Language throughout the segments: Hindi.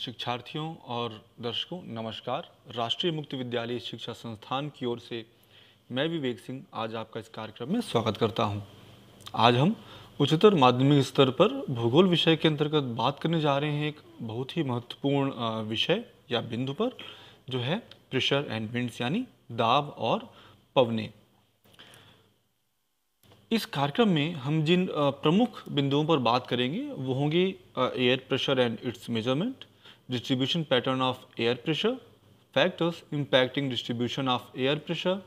शिक्षार्थियों और दर्शकों नमस्कार राष्ट्रीय मुक्त विद्यालय शिक्षा संस्थान की ओर से मैं विवेक सिंह आज आपका इस कार्यक्रम में स्वागत करता हूं। आज हम उच्चतर माध्यमिक स्तर पर भूगोल विषय के अंतर्गत बात करने जा रहे हैं एक बहुत ही महत्वपूर्ण विषय या बिंदु पर जो है प्रेशर एंड विंड्स यानी दाब और पवने इस कार्यक्रम में हम जिन प्रमुख बिंदुओं पर बात करेंगे वो होंगे air pressure and it's measurement distribution pattern of air pressure, factors impacting distribution of air pressure,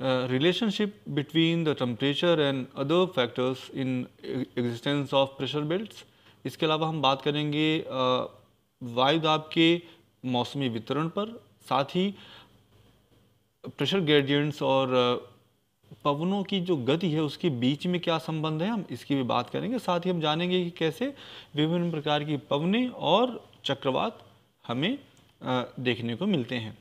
uh, relationship between the temperature and other factors in existence of pressure belts. इसके अलावा हम बात करेंगे वायु दाब के मौसमी वितरण पर साथ ही प्रेशर ग्रेडियंट्स और पवनों की जो गति है उसके बीच में क्या संबंध है हम इसकी भी बात करेंगे साथ ही हम जानेंगे कि कैसे विभिन्न प्रकार की पवनें और चक्रवात हमें देखने को मिलते हैं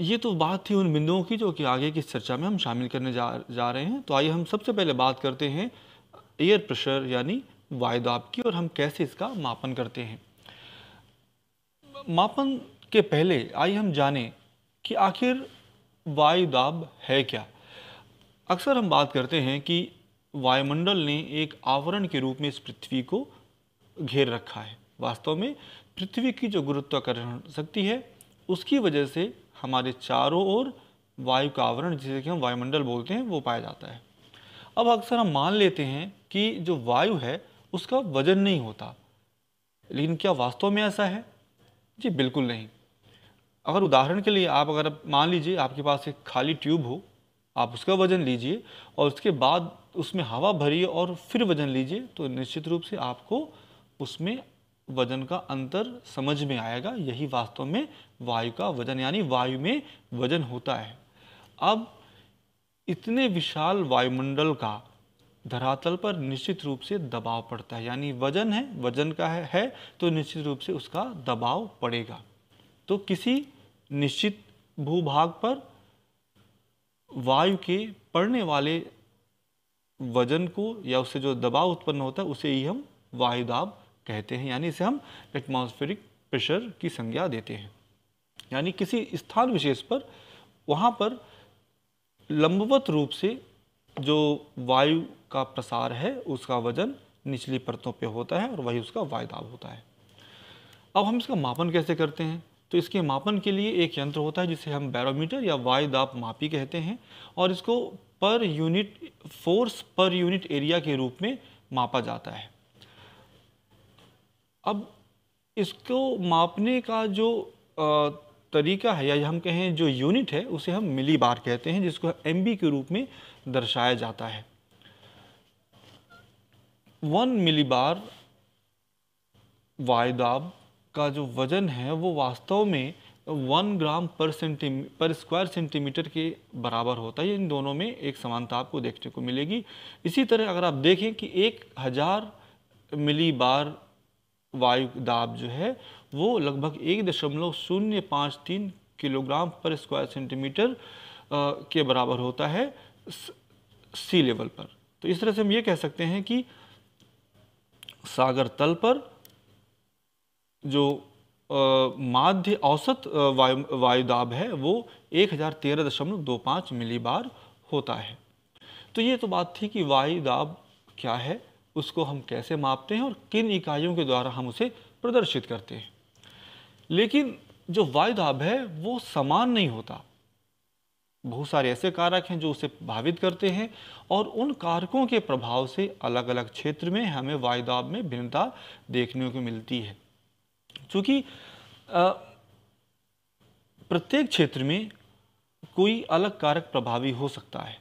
ये तो बात थी उन बिंदुओं की जो कि आगे की चर्चा में हम शामिल करने जा जा रहे हैं तो आइए हम सबसे पहले बात करते हैं एयर प्रेशर यानी वायुदाब की और हम कैसे इसका मापन करते हैं मापन के पहले आइए हम जाने कि आखिर वायुदाब है क्या अक्सर हम बात करते हैं कि वायुमंडल ने एक आवरण के रूप में इस पृथ्वी को घेर रखा है वास्तव में पृथ्वी की जो गुरुत्वाकर्षण शक्ति है उसकी वजह से हमारे चारों ओर वायु का आवरण जिसे कि हम वायुमंडल बोलते हैं वो पाया जाता है अब अक्सर हम मान लेते हैं कि जो वायु है उसका वजन नहीं होता लेकिन क्या वास्तव में ऐसा है जी बिल्कुल नहीं अगर उदाहरण के लिए आप अगर मान लीजिए आपके पास एक खाली ट्यूब हो आप उसका वजन लीजिए और उसके बाद उसमें हवा भरिए और फिर वजन लीजिए तो निश्चित रूप से आपको उसमें वजन का अंतर समझ में आएगा यही वास्तव में वायु का वजन यानी वायु में वजन होता है अब इतने विशाल वायुमंडल का धरातल पर निश्चित रूप से दबाव पड़ता है यानी वजन है वजन का है, है तो निश्चित रूप से उसका दबाव पड़ेगा तो किसी निश्चित भूभाग पर वायु के पड़ने वाले वजन को या उससे जो दबाव उत्पन्न होता है उसे ही हम वायुदाब कहते हैं यानी इसे हम एटमॉस्फेरिक प्रेशर की संज्ञा देते हैं यानी किसी स्थान विशेष पर वहाँ पर लंबवत रूप से जो वायु का प्रसार है उसका वजन निचली परतों पे होता है और वही उसका वायदाब होता है अब हम इसका मापन कैसे करते हैं तो इसके मापन के लिए एक यंत्र होता है जिसे हम बैरोमीटर या वायदाब मापी कहते हैं और इसको पर यूनिट फोर्स पर यूनिट एरिया के रूप में मापा जाता है अब इसको मापने का जो तरीका है या हम कहें जो यूनिट है उसे हम मिली बार कहते हैं जिसको एम के रूप में दर्शाया जाता है वन मिली बार वायुदाब का जो वज़न है वो वास्तव में वन ग्राम पर सेंटीमी पर स्क्वायर सेंटीमीटर के बराबर होता है इन दोनों में एक समानता आपको देखने को मिलेगी इसी तरह अगर आप देखें कि एक हज़ार मिली बार वायु दाब जो है वो लगभग एक दशमलव शून्य पाँच तीन किलोग्राम पर स्क्वायर सेंटीमीटर के बराबर होता है सी लेवल पर तो इस तरह से हम ये कह सकते हैं कि सागर तल पर जो माध्य औसत वायु वायुदाब है वो एक हज़ार तेरह दशमलव दो पाँच बार होता है तो ये तो बात थी कि वायुदाब क्या है उसको हम कैसे मापते हैं और किन इकाइयों के द्वारा हम उसे प्रदर्शित करते हैं लेकिन जो वायुदाब है वो समान नहीं होता बहुत सारे ऐसे कारक हैं जो उसे भावित करते हैं और उन कारकों के प्रभाव से अलग अलग क्षेत्र में हमें वायुदाब में भिन्नता देखने को मिलती है चूँकि प्रत्येक क्षेत्र में कोई अलग कारक प्रभावी हो सकता है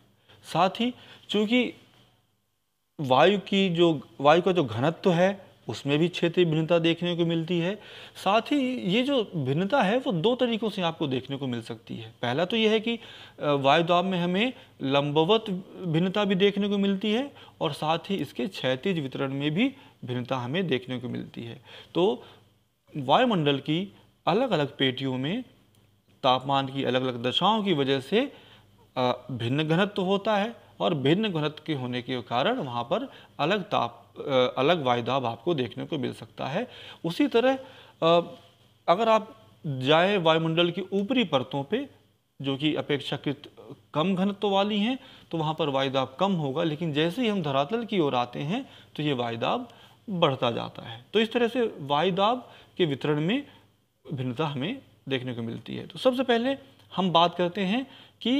साथ ही चूँकि वायु की जो वायु का जो घनत्व तो है उसमें भी क्षेत्रीय भिन्नता देखने को मिलती है साथ ही ये जो भिन्नता है वो दो तरीकों से आपको देखने को मिल सकती है पहला तो ये है कि वायुदाब में हमें लंबवत भिन्नता भी देखने को मिलती है और साथ ही इसके क्षैतिज वितरण में भी भिन्नता हमें देखने को मिलती है तो वायुमंडल की अलग अलग पेटियों में तापमान की अलग अलग दशाओं की वजह से भिन्न घनत्व तो होता है और भिन्न घनत्व के होने के कारण वहाँ पर अलग ताप अलग वायुदाब आपको देखने को मिल सकता है उसी तरह अगर आप जाए वायुमंडल की ऊपरी परतों पे जो कि अपेक्षाकृत कम घनत्व वाली हैं तो वहाँ पर वायुदाब कम होगा लेकिन जैसे ही हम धरातल की ओर आते हैं तो ये वायुदाब बढ़ता जाता है तो इस तरह से वायुदाब के वितरण में भिन्नता हमें देखने को मिलती है तो सबसे पहले हम बात करते हैं कि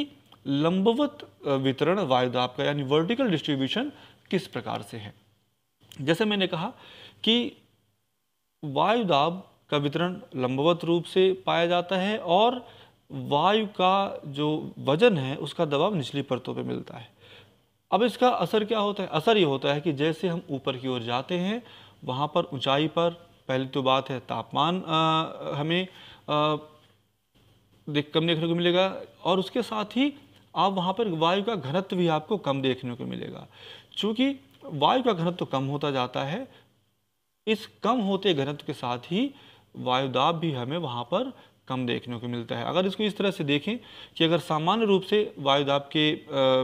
लंबवत वितरण वायुदाब का यानी वर्टिकल डिस्ट्रीब्यूशन किस प्रकार से है जैसे मैंने कहा कि वायुदाब का वितरण लंबवत रूप से पाया जाता है और वायु का जो वजन है उसका दबाव निचली परतों पर मिलता है अब इसका असर क्या होता है असर ये होता है कि जैसे हम ऊपर की ओर जाते हैं वहाँ पर ऊंचाई पर पहली तो बात है तापमान हमें आ, देख कम देखने को मिलेगा और उसके साथ ही आप वहाँ पर वायु का घनत्व भी आपको कम देखने को मिलेगा चूँकि वायु का घनत्व कम होता जाता है इस कम होते घनत्व के साथ ही वायुदाब भी हमें वहाँ पर कम देखने को मिलता है अगर इसको इस तरह से देखें कि अगर सामान्य रूप से वायुदाब के आ,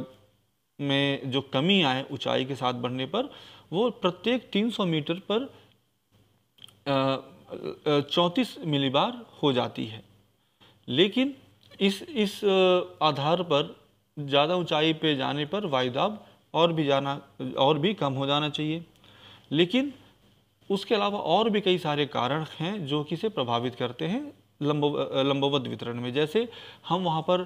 में जो कमी आए ऊंचाई के साथ बढ़ने पर वो प्रत्येक 300 मीटर पर चौंतीस मिलीबार हो जाती है लेकिन इस इस आधार पर ज़्यादा ऊंचाई पे जाने पर वायुदाब और भी जाना और भी कम हो जाना चाहिए लेकिन उसके अलावा और भी कई सारे कारण हैं जो कि इसे प्रभावित करते हैं लंबो लंबवत वितरण में जैसे हम वहाँ पर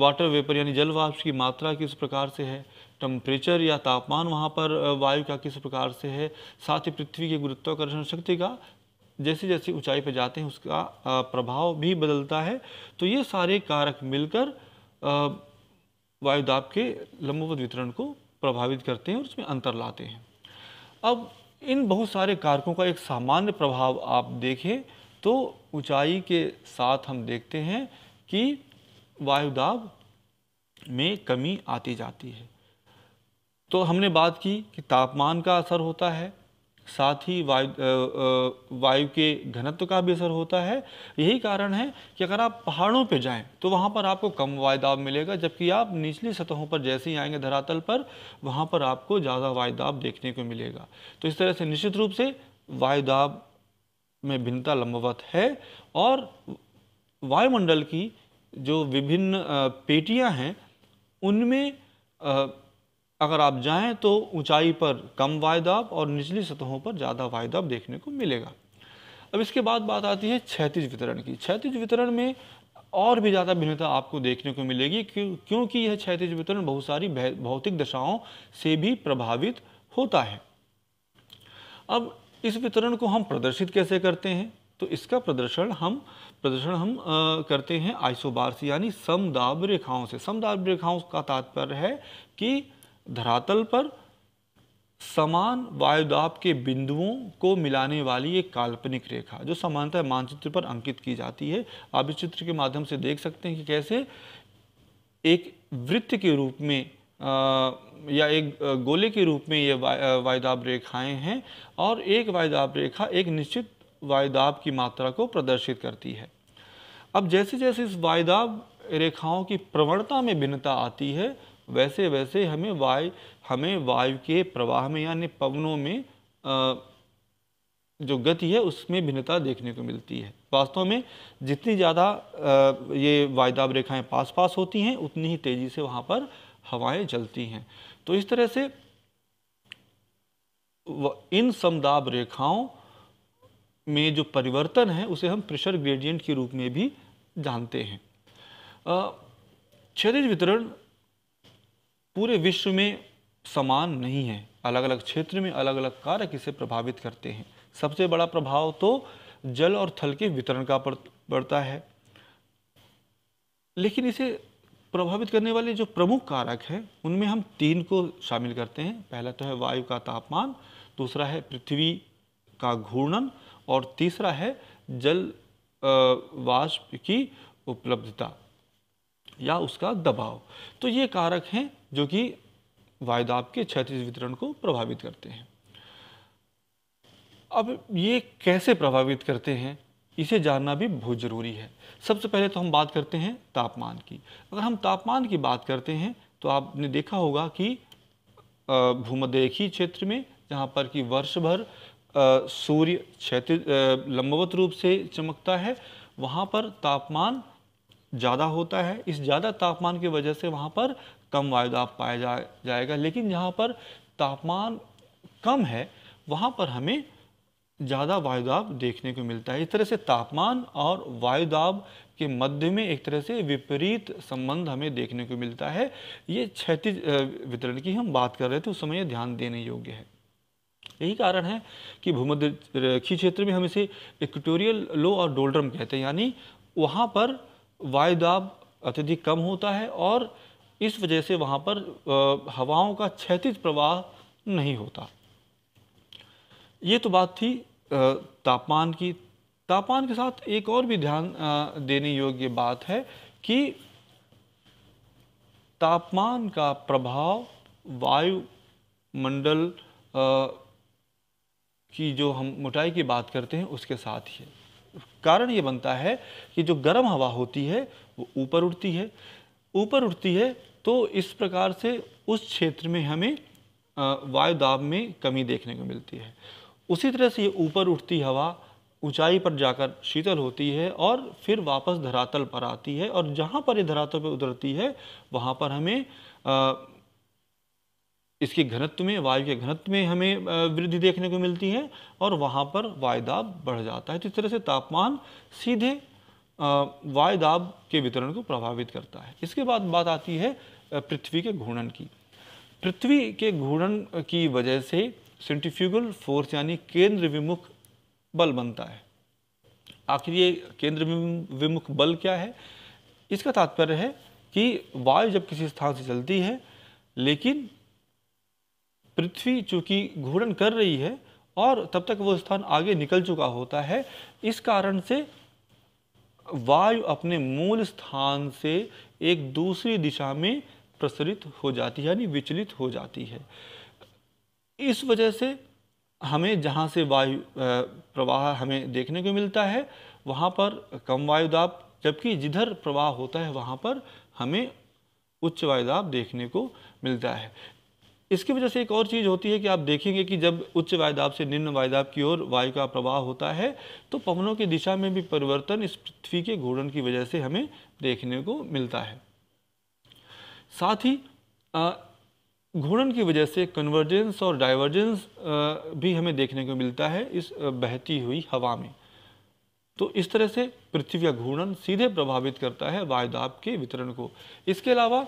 वाटर वेपर यानी जल वाष्प की मात्रा किस प्रकार से है टम्परेचर या तापमान वहाँ पर वायु का किस प्रकार से है साथ ही पृथ्वी की गुरुत्वाकर्षण शक्ति का जैसे जैसे ऊंचाई पर जाते हैं उसका प्रभाव भी बदलता है तो ये सारे कारक मिलकर वायुदाब के लंबवत वितरण को प्रभावित करते हैं और उसमें अंतर लाते हैं अब इन बहुत सारे कारकों का एक सामान्य प्रभाव आप देखें तो ऊंचाई के साथ हम देखते हैं कि वायुदाब में कमी आती जाती है तो हमने बात की कि तापमान का असर होता है साथ ही वायु वायु के घनत्व का भी असर होता है यही कारण है कि अगर आप पहाड़ों पर जाएं तो वहाँ पर आपको कम वायुदाब मिलेगा जबकि आप निचली सतहों पर जैसे ही आएंगे धरातल पर वहाँ पर आपको ज़्यादा वायुदाब देखने को मिलेगा तो इस तरह से निश्चित रूप से वायुदाब में भिन्नता लंबवत है और वायुमंडल की जो विभिन्न पेटियाँ हैं उनमें अगर आप जाएं तो ऊंचाई पर कम वायदाब और निचली सतहों पर ज़्यादा वायदाब देखने को मिलेगा अब इसके बाद बात आती है क्षैतिज वितरण की क्षैतिज वितरण में और भी ज़्यादा भिन्नता आपको देखने को मिलेगी क्योंकि यह क्षैतिज वितरण बहुत सारी भौतिक दशाओं से भी प्रभावित होता है अब इस वितरण को हम प्रदर्शित कैसे करते हैं तो इसका प्रदर्शन हम प्रदर्शन हम आ, करते हैं आइसोबार से यानी समदाब रेखाओं से समदाब रेखाओं का तात्पर्य है कि धरातल पर समान वायुदाब के बिंदुओं को मिलाने वाली एक काल्पनिक रेखा जो समानतः मानचित्र पर अंकित की जाती है आप इस चित्र के माध्यम से देख सकते हैं कि कैसे एक वृत्त के रूप में आ, या एक गोले के रूप में ये वा, वायुदाब रेखाएं हैं और एक वायुदाब रेखा एक निश्चित वायुदाब की मात्रा को प्रदर्शित करती है अब जैसे जैसे इस वायुदाब रेखाओं की प्रवणता में भिन्नता आती है वैसे वैसे हमें वायु हमें वायु के प्रवाह में यानी पवनों में जो गति है उसमें भिन्नता देखने को मिलती है वास्तव में जितनी ज़्यादा ये वायदाब रेखाएं पास पास होती हैं उतनी ही तेज़ी से वहाँ पर हवाएं चलती हैं तो इस तरह से इन समदाब रेखाओं में जो परिवर्तन है उसे हम प्रेशर ग्रेडियंट के रूप में भी जानते हैं क्षेत्र वितरण पूरे विश्व में समान नहीं है अलग अलग क्षेत्र में अलग अलग कारक इसे प्रभावित करते हैं सबसे बड़ा प्रभाव तो जल और थल के वितरण का पड़ता है लेकिन इसे प्रभावित करने वाले जो प्रमुख कारक हैं उनमें हम तीन को शामिल करते हैं पहला तो है वायु का तापमान दूसरा है पृथ्वी का घूर्णन और तीसरा है जल वाष्प की उपलब्धता या उसका दबाव तो ये कारक हैं जो कि वायुदाब के क्षतिज वितरण को प्रभावित करते हैं अब ये कैसे प्रभावित करते हैं इसे जानना भी बहुत ज़रूरी है सबसे पहले तो हम बात करते हैं तापमान की अगर हम तापमान की बात करते हैं तो आपने देखा होगा कि भूमदेखी क्षेत्र में जहाँ पर कि वर्ष भर सूर्य क्षेत्र लंबवत रूप से चमकता है वहाँ पर तापमान ज़्यादा होता है इस ज़्यादा तापमान की वजह से वहाँ पर कम वायुदाब पाया जा जाएगा लेकिन जहाँ पर तापमान कम है वहाँ पर हमें ज़्यादा वायुदाब देखने को मिलता है इस तरह से तापमान और वायुदाब के मध्य में एक तरह से विपरीत संबंध हमें देखने को मिलता है ये क्षतिज वितरण की हम बात कर रहे थे उस समय यह ध्यान देने योग्य है यही कारण है कि भूमध्य क्षेत्र में हम इसे इक्वेटोरियल लो और डोल्ड्रम कहते हैं यानी वहाँ पर वायु दाब अत्यधिक कम होता है और इस वजह से वहाँ पर हवाओं का क्षैतिज प्रवाह नहीं होता ये तो बात थी तापमान की तापमान के साथ एक और भी ध्यान देने योग्य बात है कि तापमान का प्रभाव वायुमंडल की जो हम मोटाई की बात करते हैं उसके साथ ही है कारण ये बनता है कि जो गर्म हवा होती है वो ऊपर उठती है ऊपर उठती है तो इस प्रकार से उस क्षेत्र में हमें वायु दाब में कमी देखने को मिलती है उसी तरह से ये ऊपर उठती हवा ऊंचाई पर जाकर शीतल होती है और फिर वापस धरातल पर आती है और जहाँ पर ये धरातल पर उतरती है वहाँ पर हमें इसके घनत्व में वायु के घनत्व में हमें वृद्धि देखने को मिलती है और वहाँ पर वायुदाब बढ़ जाता है तो इस तरह से तापमान सीधे वायुदाब के वितरण को प्रभावित करता है इसके बाद बात आती है पृथ्वी के घूर्णन की पृथ्वी के घूर्णन की वजह से सेंट्रीफ्यूगल फोर्स यानी केंद्र विमुख बल बनता है आखिर ये केंद्र विमुख बल क्या है इसका तात्पर्य है कि वायु जब किसी स्थान से चलती है लेकिन पृथ्वी चूंकि घूर्णन कर रही है और तब तक वो स्थान आगे निकल चुका होता है इस कारण से वायु अपने मूल स्थान से एक दूसरी दिशा में प्रसरित हो जाती है यानी विचलित हो जाती है इस वजह से हमें जहाँ से वायु प्रवाह हमें देखने को मिलता है वहाँ पर कम वायुदाब जबकि जिधर प्रवाह होता है वहाँ पर हमें उच्च वायुदाब देखने को मिलता है इसकी वजह से एक और चीज़ होती है कि आप देखेंगे कि जब उच्च वायदाब से निम्न वायदाब की ओर वायु का प्रवाह होता है तो पवनों की दिशा में भी परिवर्तन इस पृथ्वी के घूर्णन की वजह से हमें देखने को मिलता है साथ ही घूर्णन की वजह से कन्वर्जेंस और डाइवर्जेंस भी हमें देखने को मिलता है इस बहती हुई हवा में तो इस तरह से पृथ्वी का घूर्णन सीधे प्रभावित करता है वायुदाब के वितरण को इसके अलावा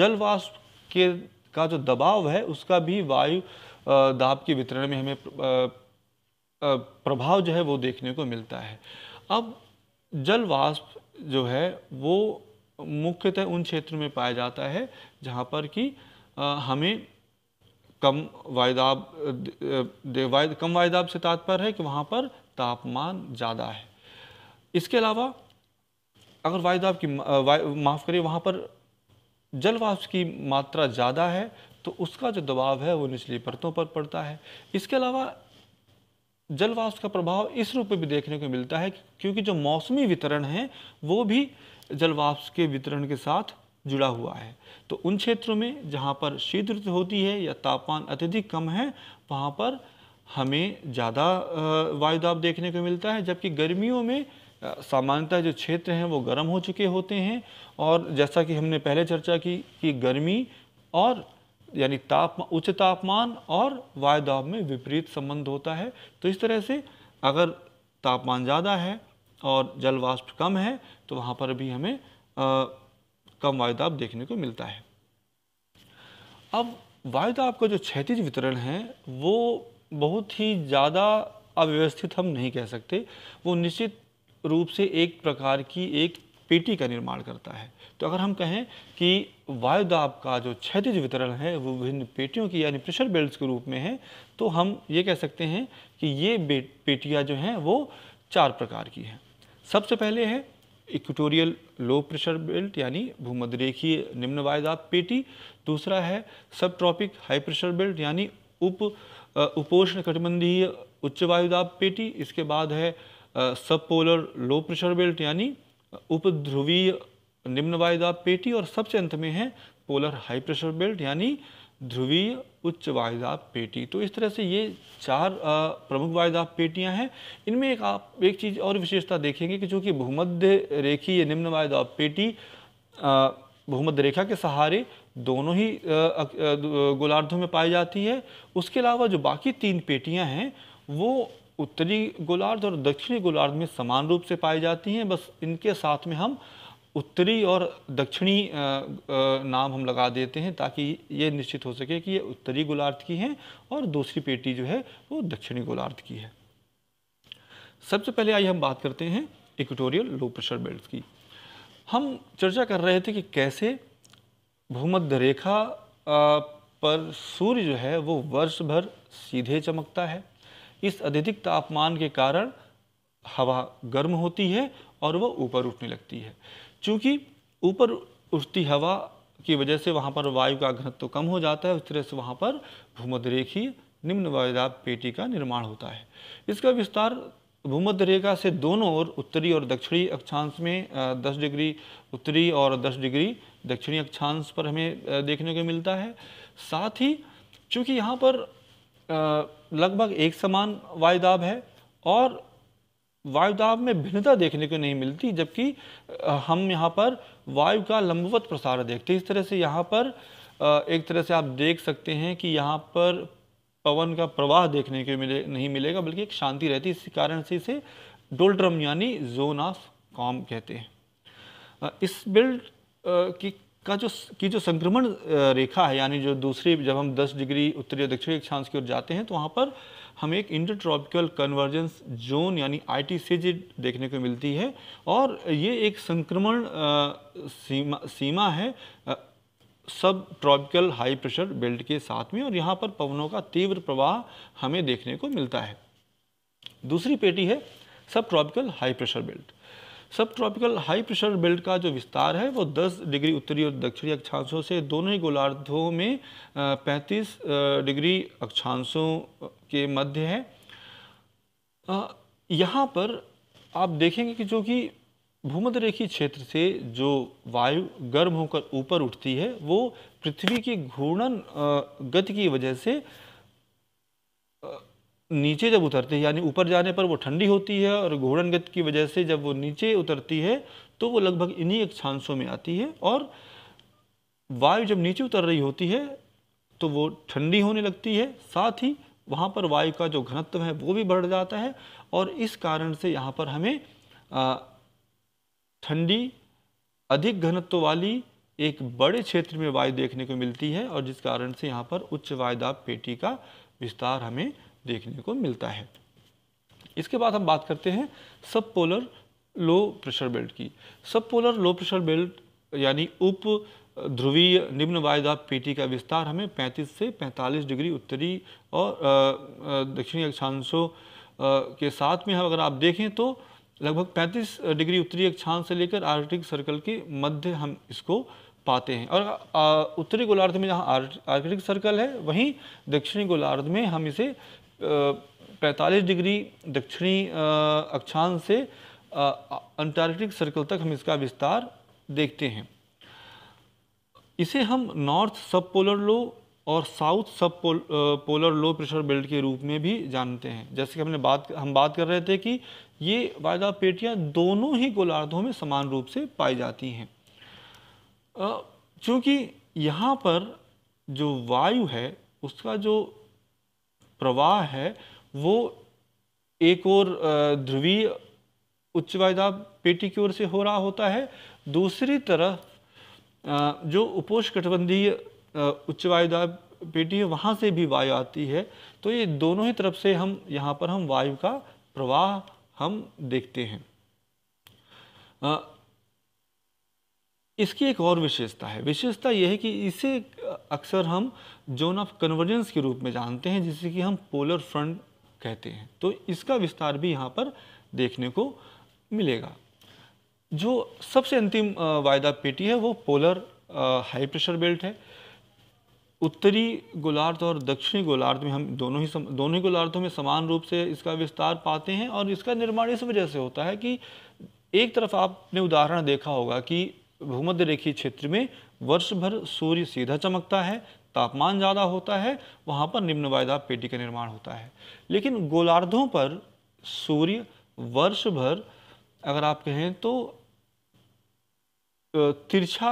जलवाष्प के का जो दबाव है उसका भी वायु दाब के वितरण में हमें प्रभाव जो है वो देखने को मिलता है अब जल वाष्प जो है वो मुख्यतः उन क्षेत्रों में पाया जाता है जहाँ पर कि हमें कम वायुदाब वायद, कम वायुदाब से तात्पर्य है कि वहाँ पर तापमान ज़्यादा है इसके अलावा अगर वायुदाब की माफ़ करिए वहाँ पर जल वाष्प की मात्रा ज़्यादा है तो उसका जो दबाव है वो निचली परतों पर पड़ता है इसके अलावा जल वाष्प का प्रभाव इस रूप में भी देखने को मिलता है क्योंकि जो मौसमी वितरण है वो भी जल वाष्प के वितरण के साथ जुड़ा हुआ है तो उन क्षेत्रों में जहाँ पर शीत ऋतु होती है या तापमान अत्यधिक कम है वहाँ पर हमें ज़्यादा वायुदाब देखने को मिलता है जबकि गर्मियों में सामान्यतः जो क्षेत्र हैं वो गर्म हो चुके होते हैं और जैसा कि हमने पहले चर्चा की कि गर्मी और यानी ताप उच्च तापमान और वायुदाब में विपरीत संबंध होता है तो इस तरह से अगर तापमान ज़्यादा है और जल वाष्प कम है तो वहाँ पर भी हमें आ, कम वायुदाब देखने को मिलता है अब वायुदाब का जो क्षैतिज वितरण है वो बहुत ही ज़्यादा अव्यवस्थित हम नहीं कह सकते वो निश्चित रूप से एक प्रकार की एक पेटी का निर्माण करता है तो अगर हम कहें कि वायुदाब का जो क्षतिज वितरण है वो विभिन्न पेटियों की यानी प्रेशर बेल्ट के रूप में है तो हम ये कह सकते हैं कि ये पेटियाँ जो हैं वो चार प्रकार की हैं सबसे पहले है इक्वटोरियल लो प्रेशर बेल्ट यानी भूमध्य रेखीय निम्न वायुदाब पेटी दूसरा है सब ट्रॉपिक हाई प्रेशर बेल्ट यानी उप उपोष्ण कटिबंधीय उच्च वायुदाब पेटी इसके बाद है सब पोलर लो प्रेशर बेल्ट यानी उपध्रुवीय निम्न वायुदाब पेटी और सबसे अंत में है पोलर हाई प्रेशर बेल्ट यानी ध्रुवीय उच्च वायुदाब पेटी तो इस तरह से ये चार प्रमुख वायुदाब पेटियां हैं इनमें एक आप एक चीज़ और विशेषता देखेंगे कि चूँकि भूमध्य ये निम्न वायुदाब पेटी भूमध्य रेखा के सहारे दोनों ही गोलार्धों में पाई जाती है उसके अलावा जो बाकी तीन पेटियां हैं वो उत्तरी गोलार्ध और दक्षिणी गोलार्ध में समान रूप से पाई जाती हैं बस इनके साथ में हम उत्तरी और दक्षिणी नाम हम लगा देते हैं ताकि ये निश्चित हो सके कि ये उत्तरी गोलार्ध की हैं और दूसरी पेटी जो है वो दक्षिणी गोलार्ध की है सबसे पहले आइए हम बात करते हैं इक्वेटोरियल लो प्रेशर बेल्ट की हम चर्चा कर रहे थे कि कैसे भूमध्य रेखा पर सूर्य जो है वो वर्ष भर सीधे चमकता है इस अधिक तापमान के कारण हवा गर्म होती है और वह ऊपर उठने लगती है चूँकि ऊपर उठती हवा की वजह से वहाँ पर वायु का घनत्व तो कम हो जाता है उस तरह से वहाँ पर रेखी निम्न वायुदाब पेटी का निर्माण होता है इसका विस्तार भूमध्य रेखा से दोनों ओर उत्तरी और दक्षिणी अक्षांश में 10 डिग्री उत्तरी और 10 डिग्री दक्षिणी अक्षांश पर हमें देखने को मिलता है साथ ही चूँकि यहाँ पर लगभग एक समान वायुदाब है और वायुदाब में भिन्नता देखने को नहीं मिलती जबकि हम यहाँ पर वायु का लंबवत प्रसार देखते हैं इस तरह से यहाँ पर एक तरह से आप देख सकते हैं कि यहाँ पर पवन का प्रवाह देखने को मिले नहीं मिलेगा बल्कि एक शांति रहती है इसी कारण से इसे डोल्ड्रम यानी जोन ऑफ कॉम कहते हैं इस बिल्ड की का जो की जो संक्रमण रेखा है यानी जो दूसरी जब हम 10 डिग्री उत्तरी दक्षिणी अक्षांश की ओर जाते हैं तो वहाँ पर हमें एक इंटरट्रॉपिकल ट्रॉपिकल कन्वर्जेंस जोन यानी आई देखने को मिलती है और ये एक संक्रमण सीमा सीमा है subtropical high pressure belt के साथ में और यहाँ पर पवनों का तीव्र प्रवाह हमें देखने को मिलता है दूसरी पेटी है subtropical high pressure belt subtropical high pressure belt का जो विस्तार है वो 10 डिग्री उत्तरी और दक्षिणी अक्षांशों से दोनों ही गोलार्धों में 35 डिग्री अक्षांशों के मध्य है यहाँ पर आप देखेंगे कि जो कि भूमध्य रेखी क्षेत्र से जो वायु गर्म होकर ऊपर उठती है वो पृथ्वी की घूर्णन गति की वजह से नीचे जब उतरते हैं यानी ऊपर जाने पर वो ठंडी होती है और घोड़न गति की वजह से जब वो नीचे उतरती है तो वो लगभग इन्हीं अक्षांशों में आती है और वायु जब नीचे उतर रही होती है तो वो ठंडी होने लगती है साथ ही वहाँ पर वायु का जो घनत्व है वो भी बढ़ जाता है और इस कारण से यहाँ पर हमें ठंडी अधिक घनत्व वाली एक बड़े क्षेत्र में वायु देखने को मिलती है और जिस कारण से यहाँ पर उच्च वायुदाब पेटी का विस्तार हमें देखने को मिलता है इसके बाद हम बात करते हैं सब पोलर लो प्रेशर बेल्ट की सब पोलर लो प्रेशर बेल्ट यानी उप ध्रुवीय निम्न वायुदाब पेटी का विस्तार हमें 35 से 45 डिग्री उत्तरी और दक्षिणी अक्षांशों के साथ में हम अगर आप देखें तो लगभग 35 डिग्री उत्तरी अक्षांश से लेकर आर्कटिक सर्कल के मध्य हम इसको पाते हैं और उत्तरी गोलार्ध में जहाँ आर्कटिक सर्कल है वहीं दक्षिणी गोलार्ध में हम इसे पैंतालीस डिग्री दक्षिणी अक्षांश से अंटार्कटिक सर्कल तक हम इसका विस्तार देखते हैं इसे हम नॉर्थ सब पोलर लो और south sub pole, polar low pressure belt के रूप में भी जानते हैं जैसे कि हमने बात हम बात कर रहे थे कि ये वायदा पेटियाँ दोनों ही गोलार्धों में समान रूप से पाई जाती हैं चूँकि यहाँ पर जो वायु है उसका जो प्रवाह है वो एक और ध्रुवीय उच्च वायुदाब पेटी की ओर से हो रहा होता है दूसरी तरफ जो उपोष कटबंधीय उच्च वायुदाब पेटी है वहाँ से भी वायु आती है तो ये दोनों ही तरफ से हम यहाँ पर हम वायु का प्रवाह हम देखते हैं इसकी एक और विशेषता है विशेषता यह है कि इसे अक्सर हम जोन ऑफ कन्वर्जेंस के रूप में जानते हैं जिसे कि हम पोलर फ्रंट कहते हैं तो इसका विस्तार भी यहाँ पर देखने को मिलेगा जो सबसे अंतिम वायदा पेटी है वो पोलर हाई प्रेशर बेल्ट है उत्तरी गोलार्ध और दक्षिणी गोलार्ध में हम दोनों ही सम, दोनों ही गोलार्धों में समान रूप से इसका विस्तार पाते हैं और इसका निर्माण इस वजह से होता है कि एक तरफ आपने उदाहरण देखा होगा कि भूमध्य रेखीय क्षेत्र में वर्ष भर सूर्य सीधा चमकता है तापमान ज़्यादा होता है वहाँ पर निम्न वायदा पेटी का निर्माण होता है लेकिन गोलार्धों पर सूर्य वर्ष भर अगर आप कहें तो तिरछा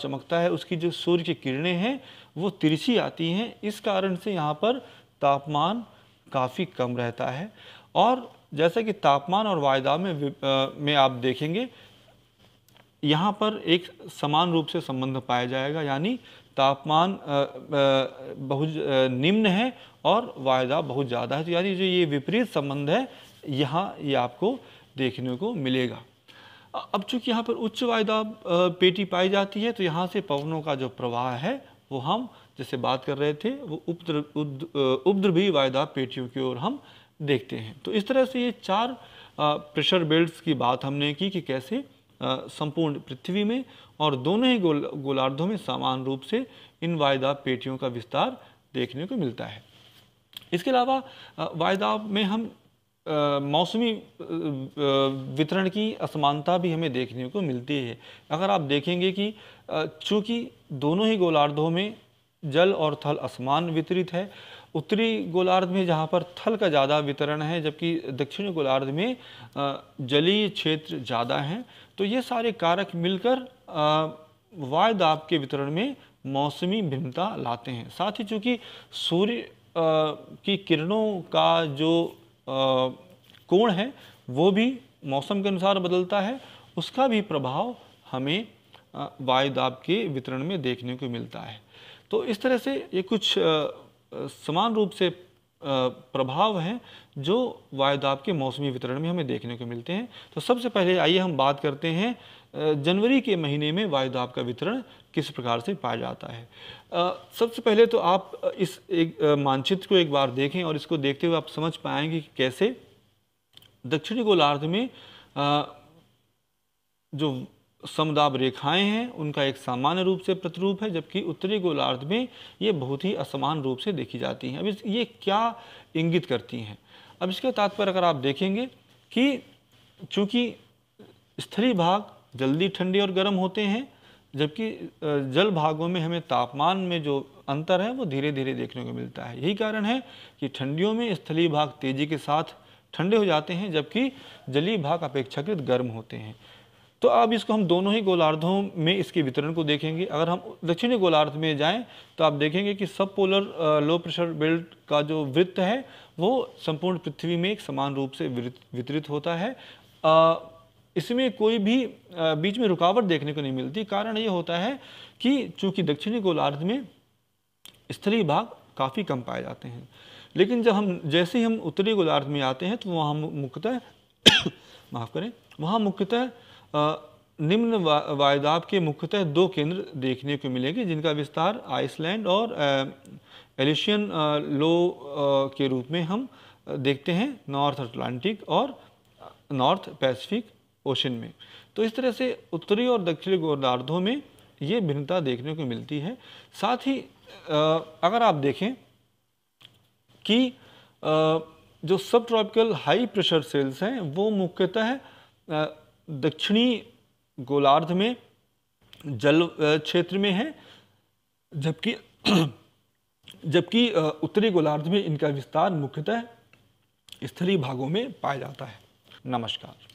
चमकता है उसकी जो सूर्य की किरणें हैं वो तिरछी आती हैं इस कारण से यहाँ पर तापमान काफ़ी कम रहता है और जैसा कि तापमान और वायदा में में आप देखेंगे यहाँ पर एक समान रूप से संबंध पाया जाएगा यानी तापमान बहुत निम्न है और वायदा बहुत ज़्यादा है तो यानी जो ये विपरीत संबंध है यहाँ ये आपको देखने को मिलेगा अब चूंकि यहाँ पर उच्च वायदा पेटी पाई जाती है तो यहाँ से पवनों का जो प्रवाह है वो हम जैसे बात कर रहे थे वो उपद्र उपद्रवी वायदा पेटियों की ओर हम देखते हैं तो इस तरह से ये चार प्रेशर बेल्ट्स की बात हमने की कि कैसे संपूर्ण पृथ्वी में और दोनों ही गोल गोलार्धों में समान रूप से इन वायदाब पेटियों का विस्तार देखने को मिलता है इसके अलावा वायदाब में हम मौसमी वितरण की असमानता भी हमें देखने को मिलती है अगर आप देखेंगे कि चूंकि दोनों ही गोलार्धों में जल और थल असमान वितरित है उत्तरी गोलार्ध में जहाँ पर थल का ज़्यादा वितरण है जबकि दक्षिणी गोलार्ध में जलीय क्षेत्र ज़्यादा हैं तो ये सारे कारक मिलकर वायद आपके वितरण में मौसमी भिन्नता लाते हैं साथ ही चूँकि सूर्य की किरणों का जो कोण है वो भी मौसम के अनुसार बदलता है उसका भी प्रभाव हमें वायुदाब के वितरण में देखने को मिलता है तो इस तरह से ये कुछ समान रूप से प्रभाव हैं जो वायुदाब के मौसमी वितरण में हमें देखने को मिलते हैं तो सबसे पहले आइए हम बात करते हैं जनवरी के महीने में वायुदाब का वितरण किस प्रकार से पाया जाता है सबसे पहले तो आप इस एक मानचित्र को एक बार देखें और इसको देखते हुए आप समझ पाएंगे कि कैसे दक्षिणी गोलार्ध में जो समदाब रेखाएं हैं उनका एक सामान्य रूप से प्रतिरूप है जबकि उत्तरी गोलार्ध में ये बहुत ही असमान रूप से देखी जाती हैं अब इस ये क्या इंगित करती हैं अब इसके तात्पर्य अगर आप देखेंगे कि चूँकि स्थली भाग जल्दी ठंडे और गर्म होते हैं जबकि जल भागों में हमें तापमान में जो अंतर है वो धीरे धीरे देखने को मिलता है यही कारण है कि ठंडियों में स्थली भाग तेज़ी के साथ ठंडे हो जाते हैं जबकि जलीय भाग अपेक्षाकृत गर्म होते हैं तो अब इसको हम दोनों ही गोलार्धों में इसके वितरण को देखेंगे अगर हम दक्षिणी गोलार्ध में जाएं तो आप देखेंगे कि सब पोलर लो प्रेशर बेल्ट का जो वृत्त है वो संपूर्ण पृथ्वी में एक समान रूप से वितरित होता है इसमें कोई भी बीच में रुकावट देखने को नहीं मिलती कारण ये होता है कि चूँकि दक्षिणी गोलार्ध में स्थलीय भाग काफ़ी कम पाए जाते हैं लेकिन जब हम जैसे ही हम उत्तरी गोलार्ध में आते हैं तो वहाँ मुख्यतः माफ़ करें वहाँ मुख्यतः निम्न वायदाब के मुख्यतः दो केंद्र देखने को मिलेंगे जिनका विस्तार आइसलैंड और एलिशियन लो के रूप में हम देखते हैं नॉर्थ अटलांटिक और नॉर्थ पैसिफिक ओशन में तो इस तरह से उत्तरी और दक्षिणी गोलार्धों में ये भिन्नता देखने को मिलती है साथ ही अगर आप देखें कि जो सब ट्रॉपिकल हाई प्रेशर सेल्स हैं वो मुख्यतः दक्षिणी गोलार्ध में जल क्षेत्र में है जबकि जबकि उत्तरी गोलार्ध में इनका विस्तार मुख्यतः स्थलीय भागों में पाया जाता है नमस्कार